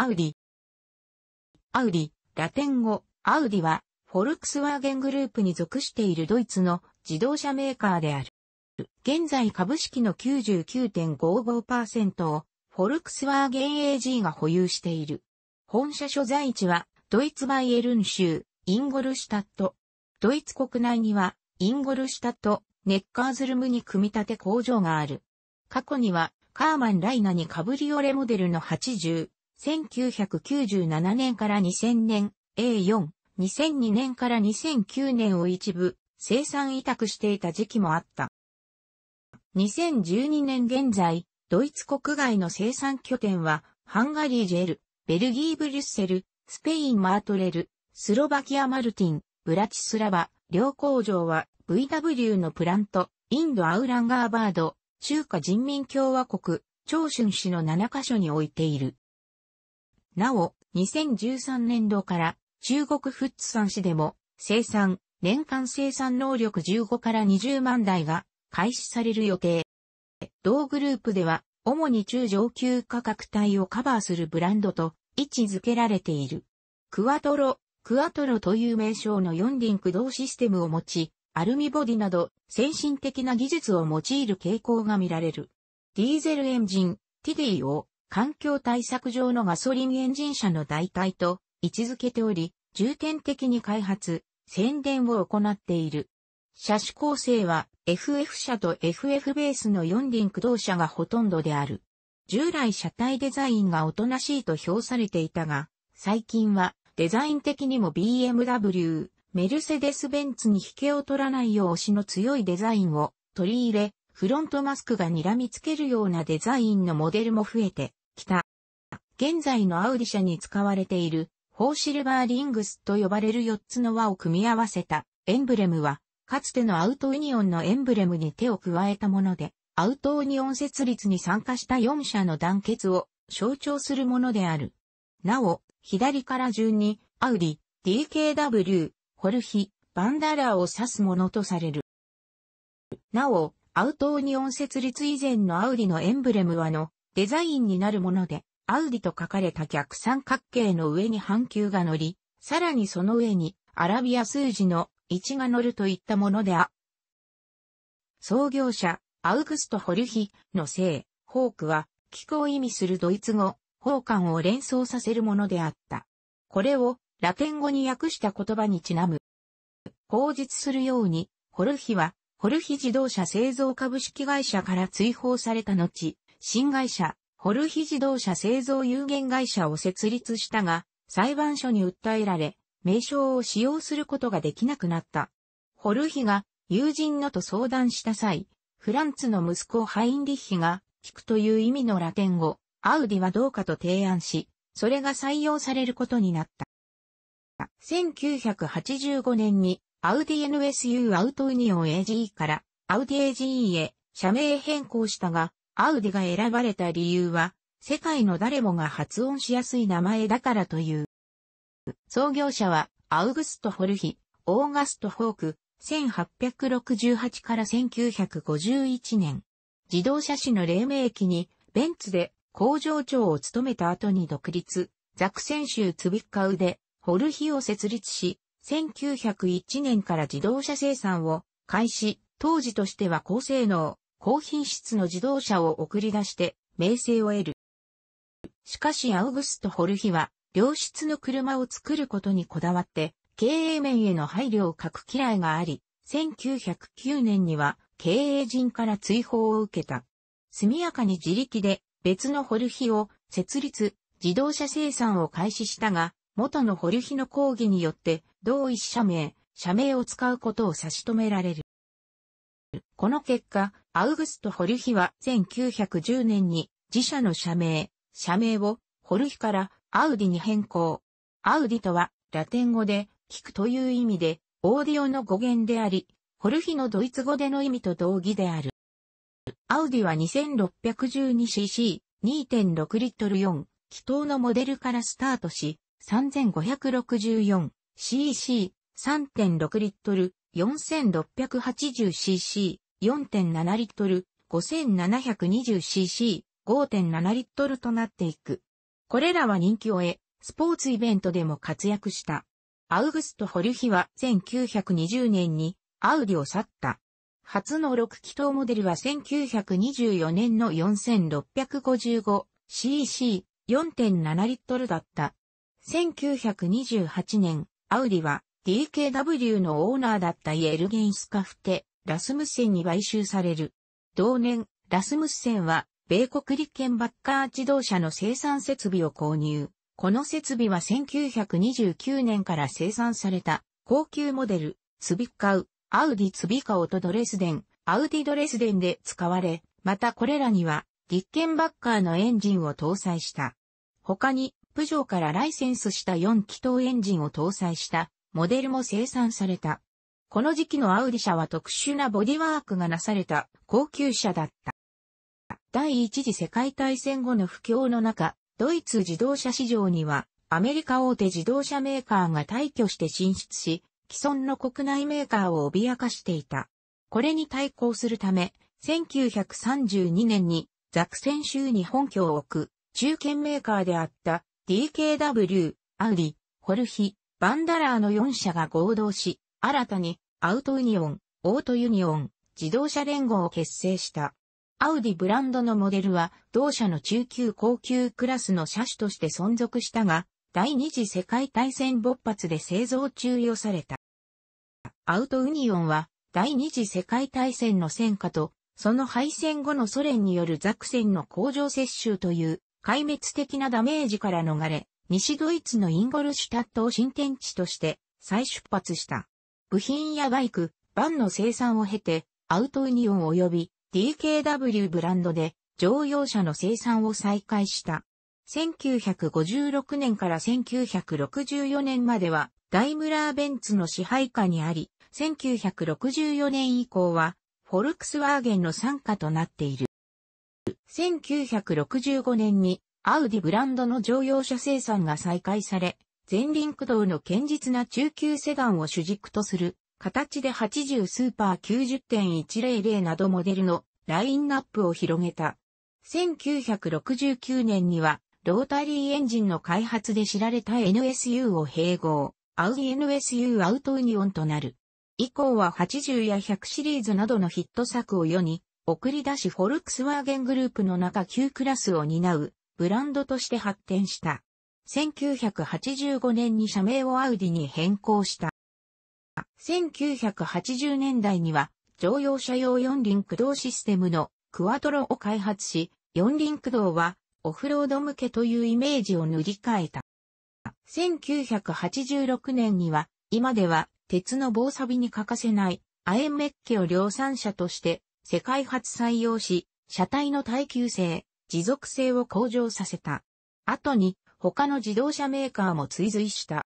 アウディ。アウディ、ラテン語、アウディは、フォルクスワーゲングループに属しているドイツの自動車メーカーである。現在株式の99.55%を、フォルクスワーゲン AG が保有している。本社所在地は、ドイツバイエルン州、インゴルシュタット。ドイツ国内には、インゴルシュタット、ネッカーズルムに組み立て工場がある。過去には、カーマン・ライナにカブリオレモデルの80、1997年から2000年 A4、2002年から2009年を一部生産委託していた時期もあった。2012年現在、ドイツ国外の生産拠点は、ハンガリージェル、ベルギーブリュッセル、スペインマートレル、スロバキアマルティン、ブラチスラバ、両工場は VW のプラント、インドアウランガーバード、中華人民共和国、長春市の7カ所に置いている。なお、2013年度から中国富津山市でも生産、年間生産能力15から20万台が開始される予定。同グループでは主に中上級価格帯をカバーするブランドと位置づけられている。クワトロ、クワトロという名称の4輪駆動システムを持ち、アルミボディなど先進的な技術を用いる傾向が見られる。ディーゼルエンジン、ティディを環境対策上のガソリンエンジン車の代替と位置づけており、重点的に開発、宣伝を行っている。車種構成は FF 車と FF ベースの4輪駆動車がほとんどである。従来車体デザインがおとなしいと評されていたが、最近はデザイン的にも BMW、メルセデス・ベンツに引けを取らないよう推しの強いデザインを取り入れ、フロントマスクが睨みつけるようなデザインのモデルも増えて来た。現在のアウディ社に使われている、フォーシルバーリングスと呼ばれる4つの輪を組み合わせたエンブレムは、かつてのアウトユニオンのエンブレムに手を加えたもので、アウトユニオン設立に参加した4社の団結を象徴するものである。なお、左から順に、アウディ、DKW、ホルヒ、バンダラーを指すものとされる。なお、アウトユニオン設立以前のアウディのエンブレムはの、デザインになるもので、アウディと書かれた逆三角形の上に半球が乗り、さらにその上にアラビア数字の1が乗るといったものであ。創業者、アウグスト・ホルヒの姓、ホークは、気候を意味するドイツ語、宝冠を連想させるものであった。これをラテン語に訳した言葉にちなむ。口述するように、ホルヒは、ホルヒ自動車製造株式会社から追放された後、新会社、ホルヒ自動車製造有限会社を設立したが、裁判所に訴えられ、名称を使用することができなくなった。ホルヒが友人のと相談した際、フランツの息子ハインリッヒが、聞くという意味のラテン語、アウディはどうかと提案し、それが採用されることになった。1985年に、アウディ NSU アウトユニオン AG から、アウディ AG へ社名変更したが、アウディが選ばれた理由は、世界の誰もが発音しやすい名前だからという。創業者は、アウグスト・ホルヒ、オーガスト・ホーク、1868から1951年。自動車史の黎明期に、ベンツで工場長を務めた後に独立、ザクセン州ツビッカウで、ホルヒを設立し、1901年から自動車生産を開始、当時としては高性能、高品質の自動車を送り出して、名声を得る。しかしアウグスト・ホルヒは、良質の車を作ることにこだわって、経営面への配慮を欠く嫌いがあり、1909年には経営陣から追放を受けた。速やかに自力で別のホルヒを設立、自動車生産を開始したが、元のホルヒの抗議によって同一社名、社名を使うことを差し止められる。この結果、アウグスト・ホルヒは1910年に自社の社名、社名をホルヒからアウディに変更。アウディとはラテン語で聞くという意味でオーディオの語源であり、ホルヒのドイツ語での意味と同義である。アウディは 2612cc、2.6リットル4、気筒のモデルからスタートし、3564cc、3.6リットル、4680cc、4.7リットル、5720cc、5.7リットルとなっていく。これらは人気を得、スポーツイベントでも活躍した。アウグスト・ホルヒは1920年にアウディを去った。初の6気筒モデルは1924年の 4655cc4.7 リットルだった。1928年、アウディは DKW のオーナーだったイエルゲン・スカフテラスムセンに買収される。同年、ラスムスセンは、米国立憲バッカー自動車の生産設備を購入。この設備は1929年から生産された、高級モデル、ツビカウ、アウディツビカオとドレスデン、アウディドレスデンで使われ、またこれらには、立憲バッカーのエンジンを搭載した。他に、プジョーからライセンスした4気筒エンジンを搭載した、モデルも生産された。この時期のアウディ車は特殊なボディワークがなされた高級車だった。第一次世界大戦後の不況の中、ドイツ自動車市場にはアメリカ大手自動車メーカーが退去して進出し、既存の国内メーカーを脅かしていた。これに対抗するため、1932年にザクセン州に本拠を置く中堅メーカーであった DKW、アウディ、ホルヒ、バンダラーの4社が合同し、新たにアウトユニオン、オートユニオン、自動車連合を結成した。アウディブランドのモデルは同社の中級高級クラスの車種として存続したが、第二次世界大戦勃発で製造中与された。アウトユニオンは第二次世界大戦の戦果と、その敗戦後のソ連によるザクセンの工場接収という壊滅的なダメージから逃れ、西ドイツのインゴルシュタットを新天地として再出発した。部品やバイク、バンの生産を経て、アウトユニオン及び DKW ブランドで乗用車の生産を再開した。1956年から1964年まではダイムラーベンツの支配下にあり、1964年以降はフォルクスワーゲンの参加となっている。1965年にアウディブランドの乗用車生産が再開され、前輪駆動の堅実な中級セダンを主軸とする、形で80スーパー90.100などモデルのラインナップを広げた。1969年には、ロータリーエンジンの開発で知られた NSU を併合、アウディ NSU アウトウニオンとなる。以降は80や100シリーズなどのヒット作を世に送り出しフォルクスワーゲングループの中級クラスを担うブランドとして発展した。1985年に社名をアウディに変更した。1980年代には乗用車用四輪駆動システムのクワトロを開発し、四輪駆動はオフロード向けというイメージを塗り替えた。1986年には今では鉄の防錆に欠かせない亜鉛メッケを量産車として世界初採用し、車体の耐久性、持続性を向上させた。後に他の自動車メーカーも追随した。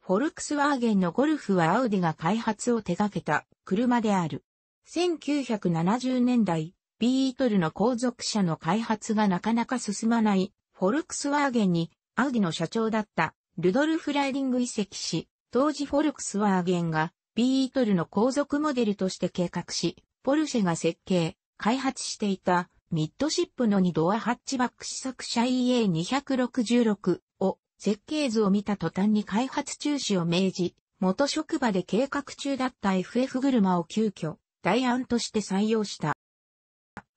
フォルクスワーゲンのゴルフはアウディが開発を手掛けた車である。1970年代、ビートルの後続車の開発がなかなか進まないフォルクスワーゲンにアウディの社長だったルドルフ・ライディング移籍し、当時フォルクスワーゲンがビートルの後続モデルとして計画し、ポルシェが設計、開発していたミッドシップの2ドアハッチバック試作車 EA266 を設計図を見た途端に開発中止を命じ、元職場で計画中だった FF 車を急遽代案として採用した。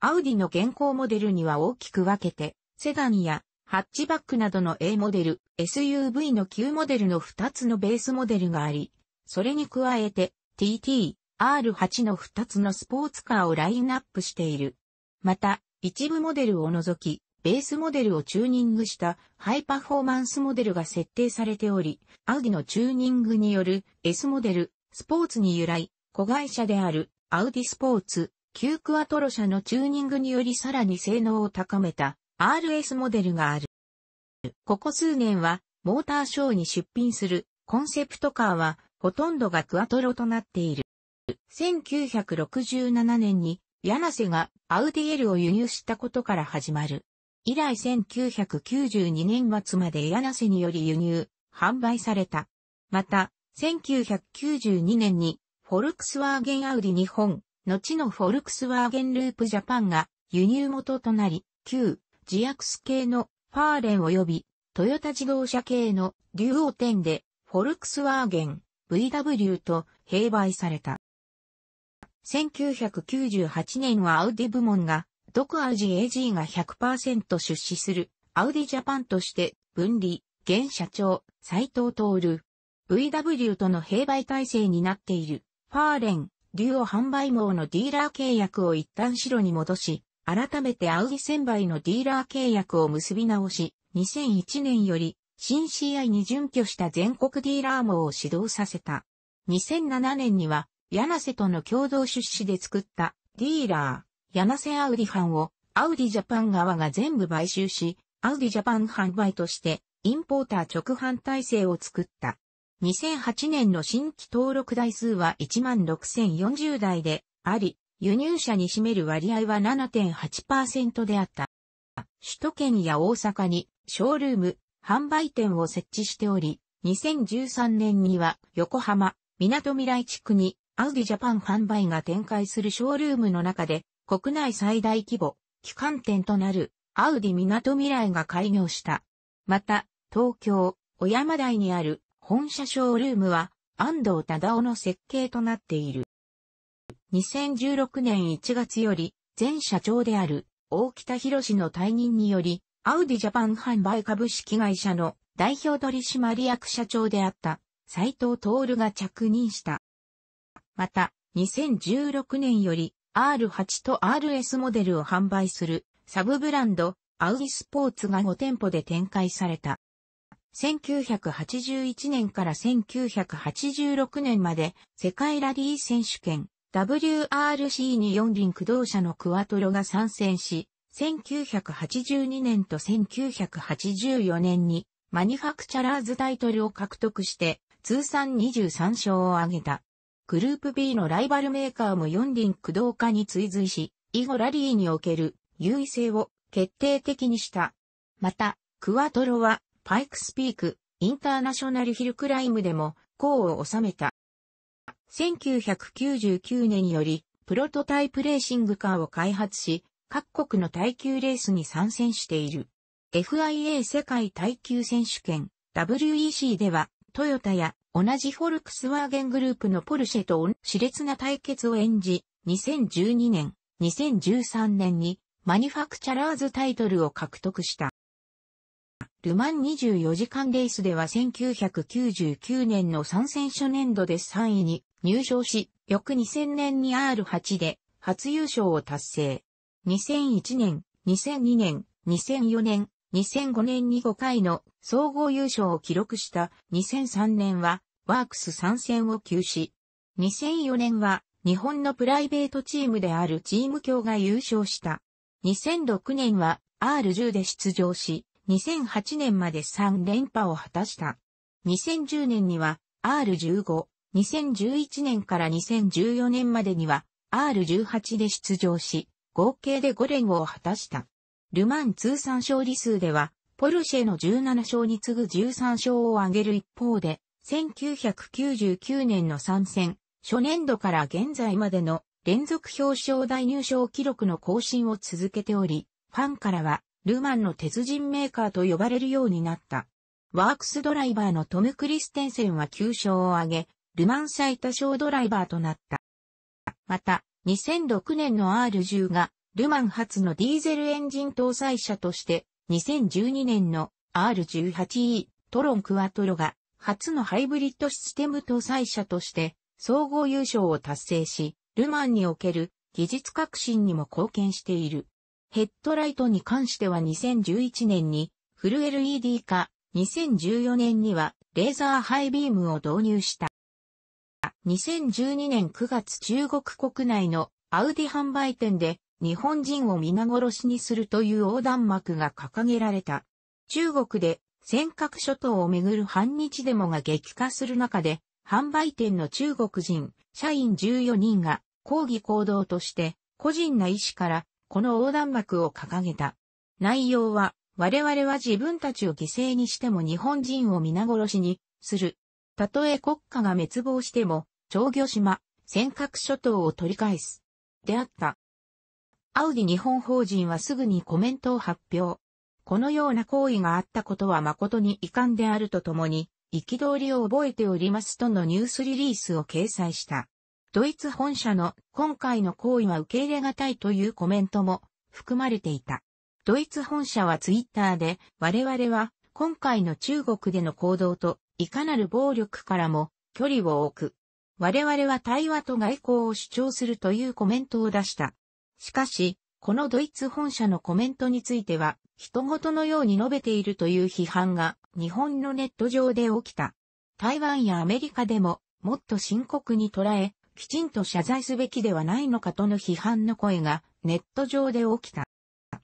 アウディの現行モデルには大きく分けて、セダンやハッチバックなどの A モデル、SUV の旧モデルの2つのベースモデルがあり、それに加えて TT、R8 の2つのスポーツカーをラインナップしている。また、一部モデルを除き、ベースモデルをチューニングしたハイパフォーマンスモデルが設定されており、アウディのチューニングによる S モデル、スポーツに由来、子会社であるアウディスポーツ、旧クアトロ社のチューニングによりさらに性能を高めた RS モデルがある。ここ数年は、モーターショーに出品するコンセプトカーは、ほとんどがクアトロとなっている。1967年に柳瀬がアウディエルを輸入したことから始まる。以来1992年末まで柳瀬により輸入、販売された。また、1992年に、フォルクスワーゲンアウディ日本、後のフォルクスワーゲンループジャパンが輸入元となり、旧、ジアクス系のファーレン及び、トヨタ自動車系のュオーテンで、フォルクスワーゲン、VW と併売された。1998年はアウディ部門が、ドクアウジ AG が100%出資する、アウディジャパンとして、分離、現社長、斉藤徹。VW との併売体制になっている、ファーレン、デュオ販売網のディーラー契約を一旦白に戻し、改めてアウディ専売のディーラー契約を結び直し、2001年より、新 CI に準拠した全国ディーラー網を始動させた。2007年には、柳瀬との共同出資で作ったディーラー、柳瀬アウディ班をアウディジャパン側が全部買収し、アウディジャパン販売としてインポーター直販体制を作った。2008年の新規登録台数は16,040台であり、輸入車に占める割合は7.8%であった。首都圏や大阪にショールーム、販売店を設置しており、2013年には横浜、港未来地区にアウディジャパン販売が展開するショールームの中で、国内最大規模、機関店となる、アウディ港未来が開業した。また、東京、小山台にある本社ショールームは、安藤忠夫の設計となっている。2016年1月より、前社長である、大北博士の退任により、アウディジャパン販売株式会社の代表取締役社長であった、斎藤徹が着任した。また、2016年より R8 と RS モデルを販売するサブブランドアウディスポーツが5店舗で展開された。1981年から1986年まで世界ラリー選手権 WRC に4輪駆動車のクワトロが参戦し、1982年と1984年にマニファクチャラーズタイトルを獲得して通算23勝を挙げた。グループ B のライバルメーカーも4輪駆動化に追随し、以後ラリーにおける優位性を決定的にした。また、クワトロはパイクスピーク、インターナショナルヒルクライムでも功を収めた。1999年よりプロトタイプレーシングカーを開発し、各国の耐久レースに参戦している。FIA 世界耐久選手権 WEC ではトヨタや同じフォルクスワーゲングループのポルシェと熾烈な対決を演じ、2012年、2013年にマニファクチャラーズタイトルを獲得した。ルマン24時間レースでは1999年の参戦初年度で3位に入賞し、翌2000年に R8 で初優勝を達成。2001年、2002年、2004年、2005年に5回の総合優勝を記録した2003年はワークス参戦を休止。2004年は日本のプライベートチームであるチーム協が優勝した。2006年は R10 で出場し、2008年まで3連覇を果たした。2010年には R15、2011年から2014年までには R18 で出場し、合計で5連を果たした。ルマン通算勝利数では、ポルシェの17勝に次ぐ13勝を挙げる一方で、1999年の参戦、初年度から現在までの連続表彰台入賞記録の更新を続けており、ファンからは、ルマンの鉄人メーカーと呼ばれるようになった。ワークスドライバーのトム・クリステンセンは9勝を挙げ、ルマン最多勝ドライバーとなった。また、2006年の R10 がルマン初のディーゼルエンジン搭載車として、2012年の R18E トロンクワトロが初のハイブリッドシステム搭載車として総合優勝を達成し、ルマンにおける技術革新にも貢献している。ヘッドライトに関しては2011年にフル LED 化、2014年にはレーザーハイビームを導入した。2012年9月中国国内のアウディ販売店で日本人を皆殺しにするという横断幕が掲げられた。中国で尖閣諸島をめぐる反日デモが激化する中で、販売店の中国人、社員14人が抗議行動として個人な意思からこの横断幕を掲げた。内容は、我々は自分たちを犠牲にしても日本人を皆殺しにする。たとえ国家が滅亡しても、長魚島、尖閣諸島を取り返す。であった。アウディ日本法人はすぐにコメントを発表。このような行為があったことは誠に遺憾であるとともに、憤りを覚えておりますとのニュースリリースを掲載した。ドイツ本社の今回の行為は受け入れがたいというコメントも含まれていた。ドイツ本社はツイッターで我々は今回の中国での行動といかなる暴力からも距離を置く。我々は対話と外交を主張するというコメントを出した。しかし、このドイツ本社のコメントについては、人事のように述べているという批判が日本のネット上で起きた。台湾やアメリカでももっと深刻に捉え、きちんと謝罪すべきではないのかとの批判の声がネット上で起きた。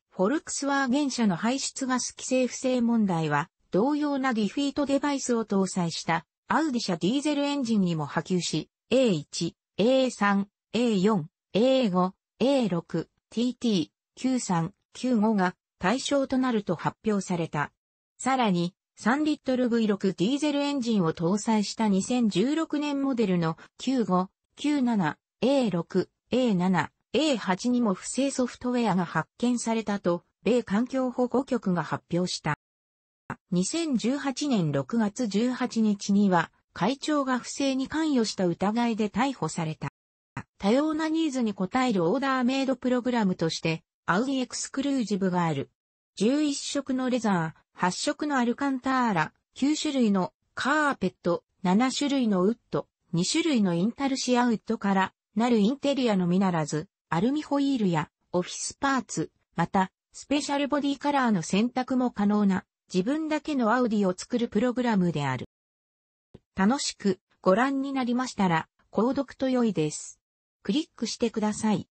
フォルクスワーゲン社の排出ガス規制不正問題は、同様なディフィートデバイスを搭載したアウディ社ディーゼルエンジンにも波及し、A1、A3、A4、A5、A6TT9395 が対象となると発表された。さらに、3リットル V6 ディーゼルエンジンを搭載した2016年モデルの95、97、A6、A7、A8 にも不正ソフトウェアが発見されたと、米環境保護局が発表した。2018年6月18日には、会長が不正に関与した疑いで逮捕された。多様なニーズに応えるオーダーメイドプログラムとして、アウディエクスクルージブがある。11色のレザー、8色のアルカンターラ、9種類のカーペット、7種類のウッド、2種類のインタルシアウッドからなるインテリアのみならず、アルミホイールやオフィスパーツ、また、スペシャルボディカラーの選択も可能な自分だけのアウディを作るプログラムである。楽しくご覧になりましたら、購読と良いです。クリックしてください。